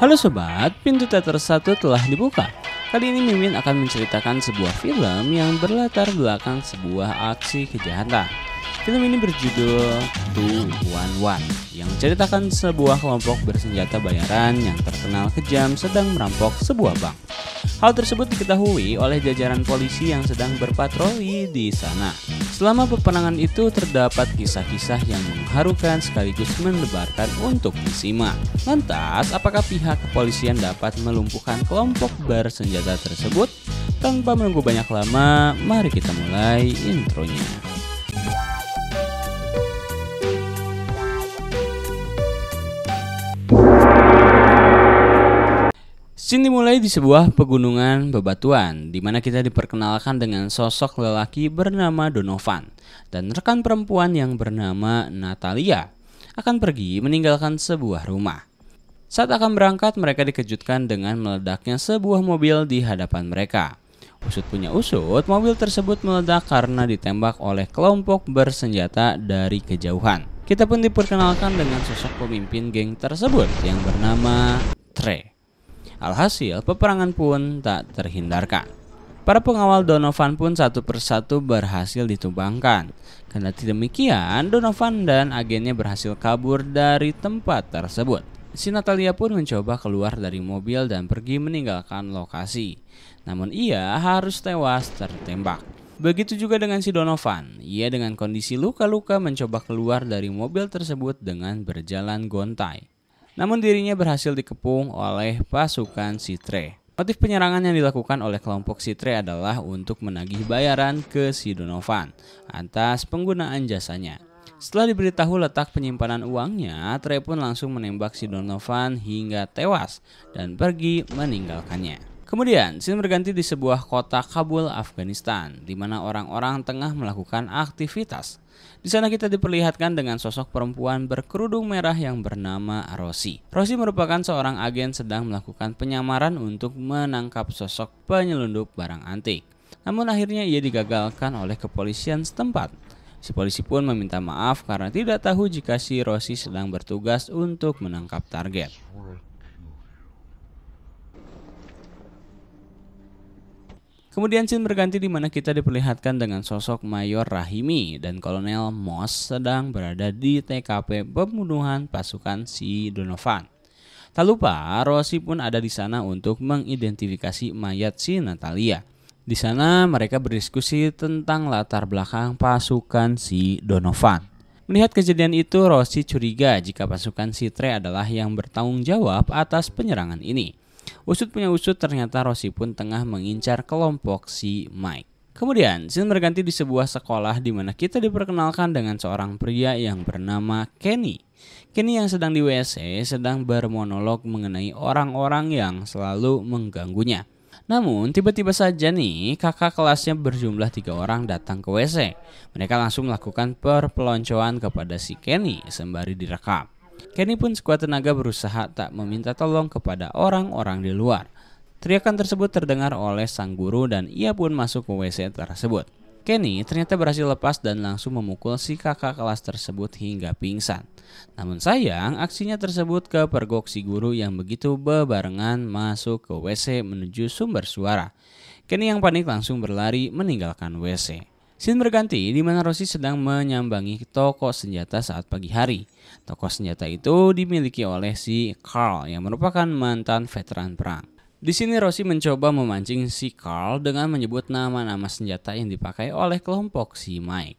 Halo sobat, pintu teater satu telah dibuka. Kali ini Mimin akan menceritakan sebuah film yang berlatar belakang sebuah aksi kejahatan. Film ini berjudul Two One One yang menceritakan sebuah kelompok bersenjata bayaran yang terkenal kejam sedang merampok sebuah bank. Hal tersebut diketahui oleh jajaran polisi yang sedang berpatroli di sana. Selama peperangan itu terdapat kisah-kisah yang mengharukan sekaligus mendebarkan untuk disimak. Lantas, apakah pihak kepolisian dapat melumpuhkan kelompok bersenjata tersebut? Tanpa menunggu banyak lama, mari kita mulai intronya. Scene dimulai di sebuah pegunungan bebatuan, di mana kita diperkenalkan dengan sosok lelaki bernama Donovan dan rekan perempuan yang bernama Natalia akan pergi meninggalkan sebuah rumah. Saat akan berangkat, mereka dikejutkan dengan meledaknya sebuah mobil di hadapan mereka. Usut punya usut, mobil tersebut meledak karena ditembak oleh kelompok bersenjata dari kejauhan. Kita pun diperkenalkan dengan sosok pemimpin geng tersebut yang bernama Trey. Alhasil, peperangan pun tak terhindarkan. Para pengawal Donovan pun satu persatu berhasil ditumbangkan. tidak demikian, Donovan dan agennya berhasil kabur dari tempat tersebut. Si Natalia pun mencoba keluar dari mobil dan pergi meninggalkan lokasi. Namun ia harus tewas tertembak. Begitu juga dengan si Donovan. Ia dengan kondisi luka-luka mencoba keluar dari mobil tersebut dengan berjalan gontai. Namun dirinya berhasil dikepung oleh pasukan Sitre. Motif penyerangan yang dilakukan oleh kelompok Sitre adalah untuk menagih bayaran ke Sidonovan atas penggunaan jasanya. Setelah diberitahu letak penyimpanan uangnya, Tre pun langsung menembak Sidonovan hingga tewas dan pergi meninggalkannya. Kemudian, scene berganti di sebuah kota Kabul, Afghanistan, di mana orang-orang tengah melakukan aktivitas. Di sana kita diperlihatkan dengan sosok perempuan berkerudung merah yang bernama Rosie. Rosie merupakan seorang agen sedang melakukan penyamaran untuk menangkap sosok penyelundup barang antik. Namun akhirnya ia digagalkan oleh kepolisian setempat. Si polisi pun meminta maaf karena tidak tahu jika si Rosie sedang bertugas untuk menangkap target. Kemudian scene berganti di mana kita diperlihatkan dengan sosok Mayor Rahimi dan Kolonel Moss sedang berada di TKP pembunuhan pasukan si Donovan. Tak lupa, Rossi pun ada di sana untuk mengidentifikasi mayat si Natalia. Di sana mereka berdiskusi tentang latar belakang pasukan si Donovan. Melihat kejadian itu, Rossi curiga jika pasukan Sitre adalah yang bertanggung jawab atas penyerangan ini. Usut punya usut ternyata Rossi pun tengah mengincar kelompok si Mike. Kemudian, scene berganti di sebuah sekolah di mana kita diperkenalkan dengan seorang pria yang bernama Kenny. Kenny yang sedang di WC e, sedang bermonolog mengenai orang-orang yang selalu mengganggunya. Namun, tiba-tiba saja nih kakak kelasnya berjumlah tiga orang datang ke WC. E. Mereka langsung melakukan perpeloncoan kepada si Kenny sembari direkam. Kenny pun sekuat tenaga berusaha tak meminta tolong kepada orang-orang di luar. Teriakan tersebut terdengar oleh sang guru dan ia pun masuk ke WC tersebut. Kenny ternyata berhasil lepas dan langsung memukul si kakak kelas tersebut hingga pingsan. Namun sayang, aksinya tersebut ke kepergok si guru yang begitu bebarengan masuk ke WC menuju sumber suara. Kenny yang panik langsung berlari meninggalkan WC. Scene berganti di mana Rossi sedang menyambangi toko senjata saat pagi hari. Toko senjata itu dimiliki oleh si Carl yang merupakan mantan veteran perang. Di sini Rossi mencoba memancing si Carl dengan menyebut nama-nama senjata yang dipakai oleh kelompok si Mike.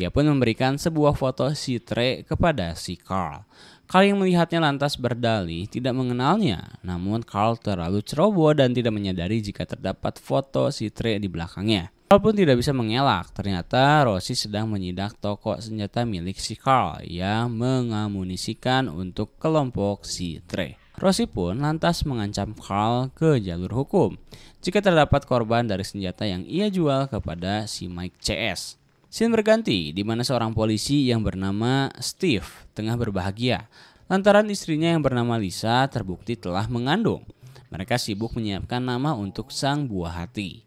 Ia pun memberikan sebuah foto si Trey kepada si Carl. Carl yang melihatnya lantas berdalih tidak mengenalnya, namun Carl terlalu ceroboh dan tidak menyadari jika terdapat foto si Trey di belakangnya. Walaupun tidak bisa mengelak, ternyata Rossi sedang menyidak toko senjata milik si Carl yang mengamunisikan untuk kelompok si Trey. Rossi pun lantas mengancam Carl ke jalur hukum jika terdapat korban dari senjata yang ia jual kepada si Mike CS. Scene berganti di mana seorang polisi yang bernama Steve tengah berbahagia lantaran istrinya yang bernama Lisa terbukti telah mengandung. Mereka sibuk menyiapkan nama untuk sang buah hati.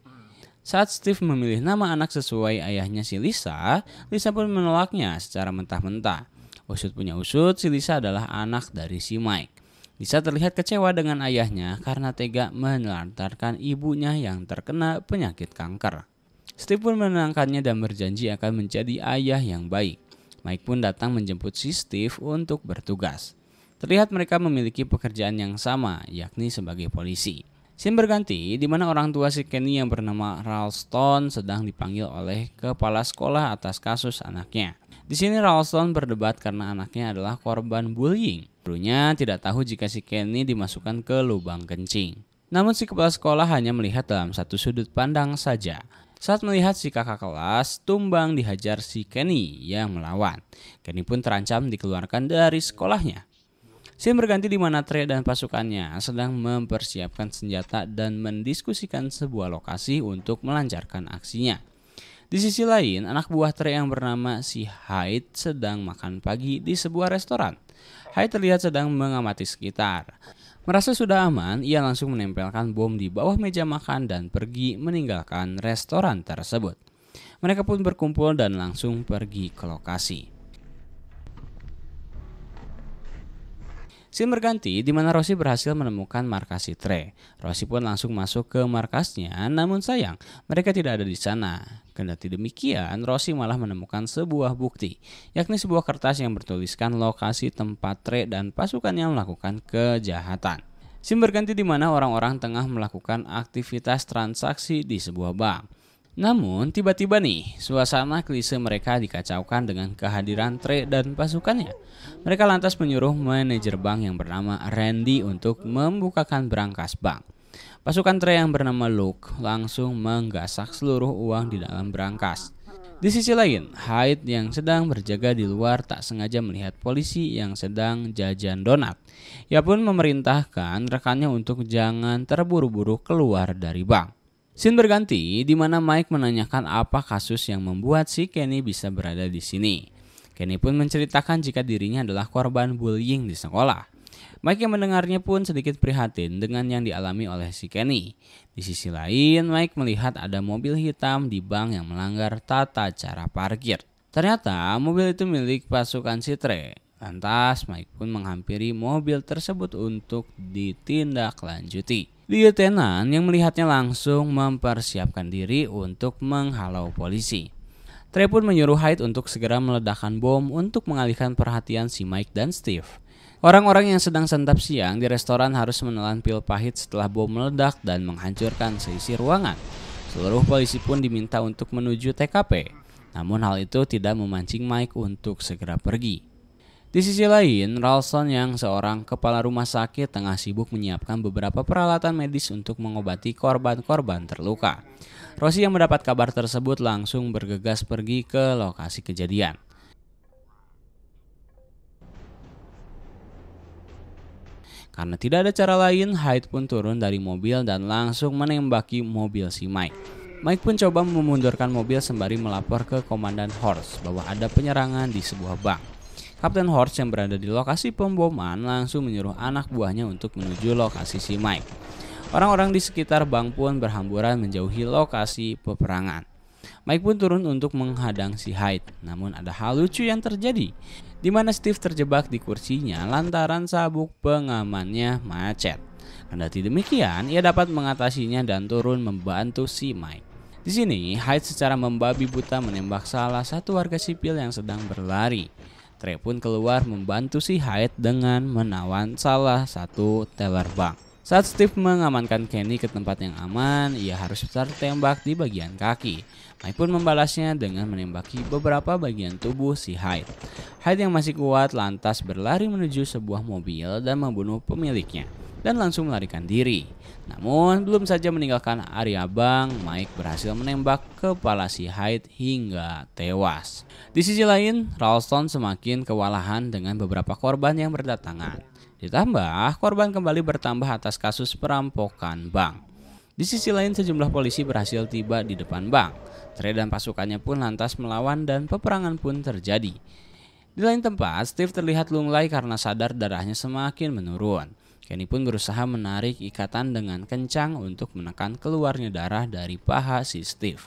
Saat Steve memilih nama anak sesuai ayahnya si Lisa, Lisa pun menolaknya secara mentah-mentah. Usut punya usut, si Lisa adalah anak dari si Mike. Lisa terlihat kecewa dengan ayahnya karena tega menelantarkan ibunya yang terkena penyakit kanker. Steve pun menenangkannya dan berjanji akan menjadi ayah yang baik. Mike pun datang menjemput si Steve untuk bertugas. Terlihat mereka memiliki pekerjaan yang sama, yakni sebagai polisi. Scene berganti di mana orang tua si Kenny yang bernama Ralston sedang dipanggil oleh kepala sekolah atas kasus anaknya. Di sini Ralston berdebat karena anaknya adalah korban bullying. Gurunya tidak tahu jika si Kenny dimasukkan ke lubang kencing. Namun si kepala sekolah hanya melihat dalam satu sudut pandang saja. Saat melihat si kakak kelas, tumbang dihajar si Kenny yang melawan. Kenny pun terancam dikeluarkan dari sekolahnya. Sin berganti di mana Trey dan pasukannya sedang mempersiapkan senjata dan mendiskusikan sebuah lokasi untuk melancarkan aksinya. Di sisi lain, anak buah Trey yang bernama si Hyde sedang makan pagi di sebuah restoran. Hyde terlihat sedang mengamati sekitar. Merasa sudah aman, ia langsung menempelkan bom di bawah meja makan dan pergi meninggalkan restoran tersebut. Mereka pun berkumpul dan langsung pergi ke lokasi. Scene berganti di mana Rossi berhasil menemukan markas Citre. Rossi pun langsung masuk ke markasnya, namun sayang mereka tidak ada di sana. Kendati demikian, Rossi malah menemukan sebuah bukti, yakni sebuah kertas yang bertuliskan lokasi tempat Tre dan pasukannya melakukan kejahatan. Sim berganti di mana orang-orang tengah melakukan aktivitas transaksi di sebuah bank. Namun, tiba-tiba nih, suasana klise mereka dikacaukan dengan kehadiran Trey dan pasukannya. Mereka lantas menyuruh manajer bank yang bernama Randy untuk membukakan berangkas bank. Pasukan Trey yang bernama Luke langsung menggasak seluruh uang di dalam berangkas. Di sisi lain, Hyde yang sedang berjaga di luar tak sengaja melihat polisi yang sedang jajan donat. Ia pun memerintahkan rekannya untuk jangan terburu-buru keluar dari bank. Scene berganti di mana Mike menanyakan apa kasus yang membuat si Kenny bisa berada di sini. Kenny pun menceritakan jika dirinya adalah korban bullying di sekolah. Mike yang mendengarnya pun sedikit prihatin dengan yang dialami oleh si Kenny. Di sisi lain, Mike melihat ada mobil hitam di bank yang melanggar tata cara parkir. Ternyata mobil itu milik pasukan Citre. Lantas Mike pun menghampiri mobil tersebut untuk ditindaklanjuti. Lieutenant yang melihatnya langsung mempersiapkan diri untuk menghalau polisi. Trey pun menyuruh Hyde untuk segera meledakkan bom untuk mengalihkan perhatian si Mike dan Steve. Orang-orang yang sedang santap siang di restoran harus menelan pil pahit setelah bom meledak dan menghancurkan seisi ruangan. Seluruh polisi pun diminta untuk menuju TKP. Namun hal itu tidak memancing Mike untuk segera pergi. Di sisi lain, Ralston yang seorang kepala rumah sakit tengah sibuk menyiapkan beberapa peralatan medis untuk mengobati korban-korban terluka. Rosie yang mendapat kabar tersebut langsung bergegas pergi ke lokasi kejadian. Karena tidak ada cara lain, Hyde pun turun dari mobil dan langsung menembaki mobil si Mike. Mike pun coba memundurkan mobil sembari melapor ke Komandan Horse bahwa ada penyerangan di sebuah bank. Kapten Horst yang berada di lokasi pemboman langsung menyuruh anak buahnya untuk menuju lokasi si Mike. Orang-orang di sekitar bank pun berhamburan menjauhi lokasi peperangan. Mike pun turun untuk menghadang si Hyde. Namun ada hal lucu yang terjadi, di mana Steve terjebak di kursinya lantaran sabuk pengamannya macet. Kendati demikian, ia dapat mengatasinya dan turun membantu si Mike. Di sini, Hyde secara membabi buta menembak salah satu warga sipil yang sedang berlari. Trey pun keluar membantu si Hyde dengan menawan salah satu teller bank. Saat Steve mengamankan Kenny ke tempat yang aman, ia harus tertembak di bagian kaki. Mike pun membalasnya dengan menembaki beberapa bagian tubuh si Hyde. Hyde yang masih kuat lantas berlari menuju sebuah mobil dan membunuh pemiliknya dan langsung melarikan diri. Namun, belum saja meninggalkan area bank, Mike berhasil menembak kepala si Hyde hingga tewas. Di sisi lain, Ralston semakin kewalahan dengan beberapa korban yang berdatangan. Ditambah, korban kembali bertambah atas kasus perampokan bank. Di sisi lain, sejumlah polisi berhasil tiba di depan bank. Trey dan pasukannya pun lantas melawan dan peperangan pun terjadi. Di lain tempat, Steve terlihat lunglai karena sadar darahnya semakin menurun. Kenny pun berusaha menarik ikatan dengan kencang untuk menekan keluarnya darah dari paha si Steve.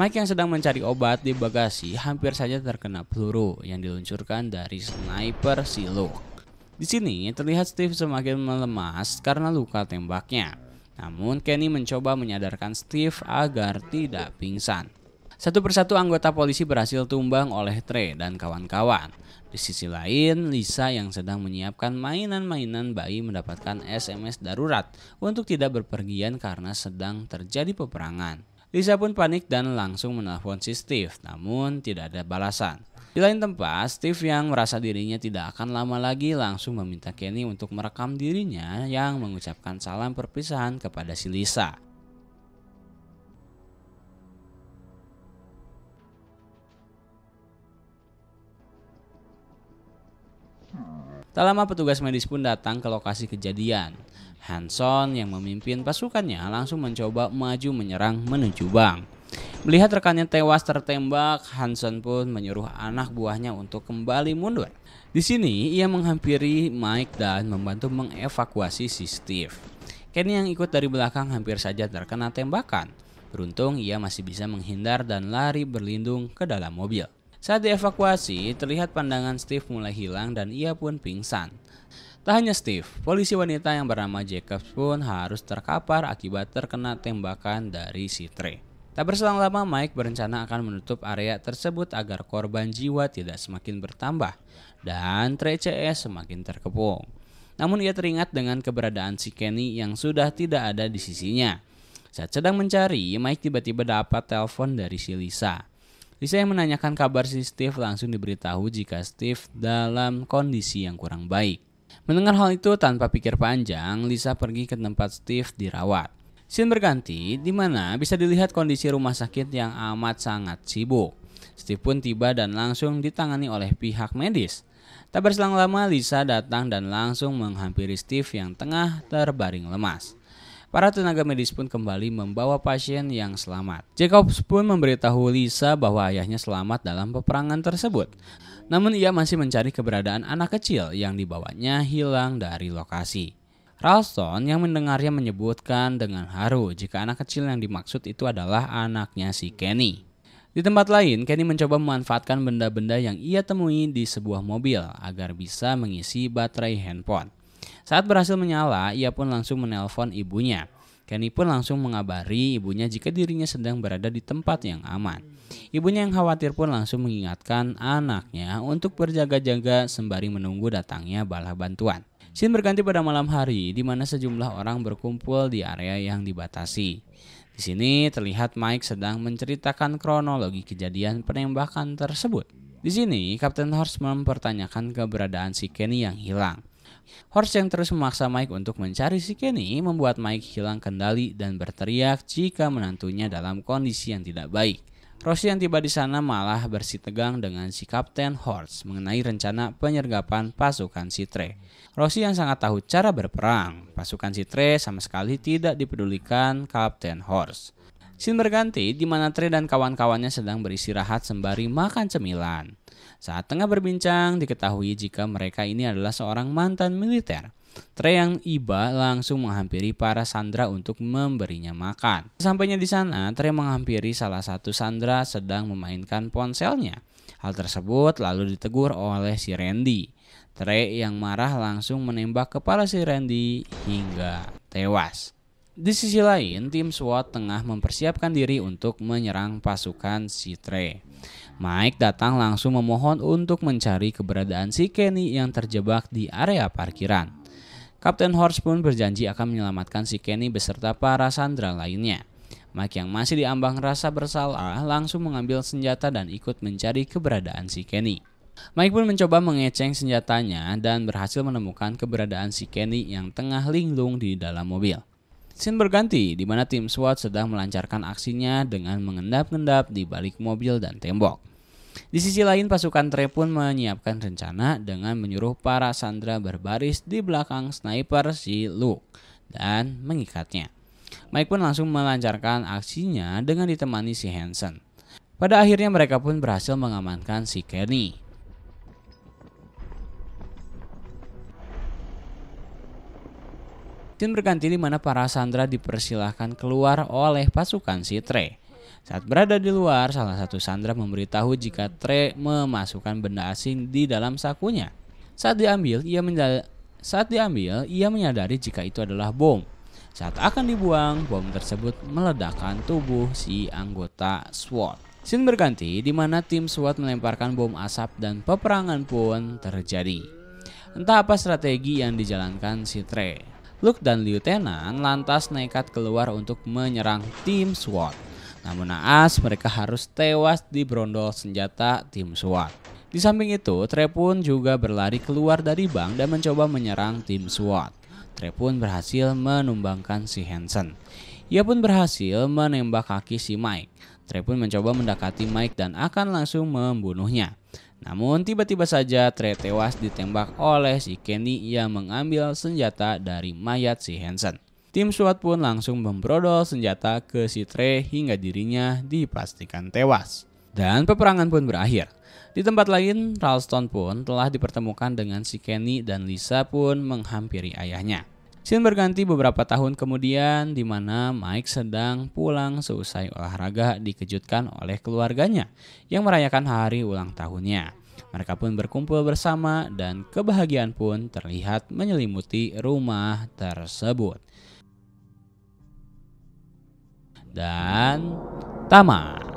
Mike yang sedang mencari obat di bagasi hampir saja terkena peluru yang diluncurkan dari sniper si Luke. Di sini terlihat Steve semakin melemas karena luka tembaknya. Namun Kenny mencoba menyadarkan Steve agar tidak pingsan. Satu persatu anggota polisi berhasil tumbang oleh Trey dan kawan-kawan. Di sisi lain, Lisa yang sedang menyiapkan mainan-mainan bayi mendapatkan SMS darurat untuk tidak berpergian karena sedang terjadi peperangan. Lisa pun panik dan langsung menelpon si Steve, namun tidak ada balasan. Di lain tempat, Steve yang merasa dirinya tidak akan lama lagi langsung meminta Kenny untuk merekam dirinya yang mengucapkan salam perpisahan kepada si Lisa. Tak lama petugas medis pun datang ke lokasi kejadian. Hanson yang memimpin pasukannya langsung mencoba maju menyerang menuju bank. Melihat rekannya tewas tertembak, Hanson pun menyuruh anak buahnya untuk kembali mundur. Di sini, ia menghampiri Mike dan membantu mengevakuasi si Steve. Kenny yang ikut dari belakang hampir saja terkena tembakan. Beruntung ia masih bisa menghindar dan lari berlindung ke dalam mobil. Saat dievakuasi, terlihat pandangan Steve mulai hilang dan ia pun pingsan. Tak hanya Steve, polisi wanita yang bernama Jacobs pun harus terkapar akibat terkena tembakan dari si Trey. Tak berselang lama, Mike berencana akan menutup area tersebut agar korban jiwa tidak semakin bertambah dan Trey CS semakin terkepung. Namun ia teringat dengan keberadaan si Kenny yang sudah tidak ada di sisinya. Saat sedang mencari, Mike tiba-tiba dapat telepon dari si Lisa. Lisa yang menanyakan kabar si Steve langsung diberitahu jika Steve dalam kondisi yang kurang baik. Mendengar hal itu tanpa pikir panjang, Lisa pergi ke tempat Steve dirawat. Sin berganti di mana bisa dilihat kondisi rumah sakit yang amat sangat sibuk. Steve pun tiba dan langsung ditangani oleh pihak medis. Tak berselang lama Lisa datang dan langsung menghampiri Steve yang tengah terbaring lemas. Para tenaga medis pun kembali membawa pasien yang selamat. Jacobs pun memberitahu Lisa bahwa ayahnya selamat dalam peperangan tersebut. Namun ia masih mencari keberadaan anak kecil yang dibawanya hilang dari lokasi. Ralston yang mendengarnya menyebutkan dengan haru jika anak kecil yang dimaksud itu adalah anaknya si Kenny. Di tempat lain, Kenny mencoba memanfaatkan benda-benda yang ia temui di sebuah mobil agar bisa mengisi baterai handphone. Saat berhasil menyala, ia pun langsung menelpon ibunya. Kenny pun langsung mengabari ibunya jika dirinya sedang berada di tempat yang aman. Ibunya yang khawatir pun langsung mengingatkan anaknya untuk berjaga-jaga sembari menunggu datangnya bala bantuan. Scene berganti pada malam hari di mana sejumlah orang berkumpul di area yang dibatasi. Di sini terlihat Mike sedang menceritakan kronologi kejadian penembakan tersebut. Di sini, Kapten Horst mempertanyakan keberadaan si Kenny yang hilang. Horse yang terus memaksa Mike untuk mencari si Kenny membuat Mike hilang kendali dan berteriak jika menantunya dalam kondisi yang tidak baik. Rossi yang tiba di sana malah bersitegang dengan si Kapten Horst mengenai rencana penyergapan pasukan Citre. Rossi yang sangat tahu cara berperang, pasukan Citre sama sekali tidak dipedulikan Kapten Horse. Scene berganti di mana Tre dan kawan-kawannya sedang beristirahat sembari makan cemilan. Saat tengah berbincang, diketahui jika mereka ini adalah seorang mantan militer. Trey yang iba langsung menghampiri para sandra untuk memberinya makan. Sampainya di sana, Trey menghampiri salah satu sandra sedang memainkan ponselnya. Hal tersebut lalu ditegur oleh si Randy. Trey yang marah langsung menembak kepala si Randy hingga tewas. Di sisi lain, tim SWAT tengah mempersiapkan diri untuk menyerang pasukan si Trey. Mike datang langsung memohon untuk mencari keberadaan si Kenny yang terjebak di area parkiran. Kapten Horse pun berjanji akan menyelamatkan si Kenny beserta para sandra lainnya. Mike yang masih diambang rasa bersalah langsung mengambil senjata dan ikut mencari keberadaan si Kenny. Mike pun mencoba mengeceng senjatanya dan berhasil menemukan keberadaan si Kenny yang tengah linglung di dalam mobil. Scene berganti di mana tim SWAT sedang melancarkan aksinya dengan mengendap-endap di balik mobil dan tembok. Di sisi lain, pasukan Trey pun menyiapkan rencana dengan menyuruh para sandra berbaris di belakang sniper si Luke dan mengikatnya. Mike pun langsung melancarkan aksinya dengan ditemani si Hansen. Pada akhirnya mereka pun berhasil mengamankan si Kenny. Tim berganti di mana para sandra dipersilahkan keluar oleh pasukan si Trey. Saat berada di luar, salah satu Sandra memberitahu jika Tre memasukkan benda asing di dalam sakunya. Saat diambil, ia saat diambil, ia menyadari jika itu adalah bom. Saat akan dibuang, bom tersebut meledakkan tubuh si anggota SWAT. Scene berganti di mana tim SWAT melemparkan bom asap dan peperangan pun terjadi. Entah apa strategi yang dijalankan si Tre. Luke dan Lieutenant lantas nekat keluar untuk menyerang tim SWAT. Namun naas mereka harus tewas di brondol senjata tim SWAT. Di samping itu, Tre pun juga berlari keluar dari bank dan mencoba menyerang tim SWAT. Tre pun berhasil menumbangkan si Hansen. Ia pun berhasil menembak kaki si Mike. Tre pun mencoba mendekati Mike dan akan langsung membunuhnya. Namun tiba-tiba saja Tre tewas ditembak oleh si Kenny yang mengambil senjata dari mayat si Hansen. Tim SWAT pun langsung membrodol senjata ke Sitre hingga dirinya dipastikan tewas. Dan peperangan pun berakhir. Di tempat lain, Ralston pun telah dipertemukan dengan si Kenny dan Lisa pun menghampiri ayahnya. Scene berganti beberapa tahun kemudian di mana Mike sedang pulang seusai olahraga dikejutkan oleh keluarganya yang merayakan hari ulang tahunnya. Mereka pun berkumpul bersama dan kebahagiaan pun terlihat menyelimuti rumah tersebut dan tamat.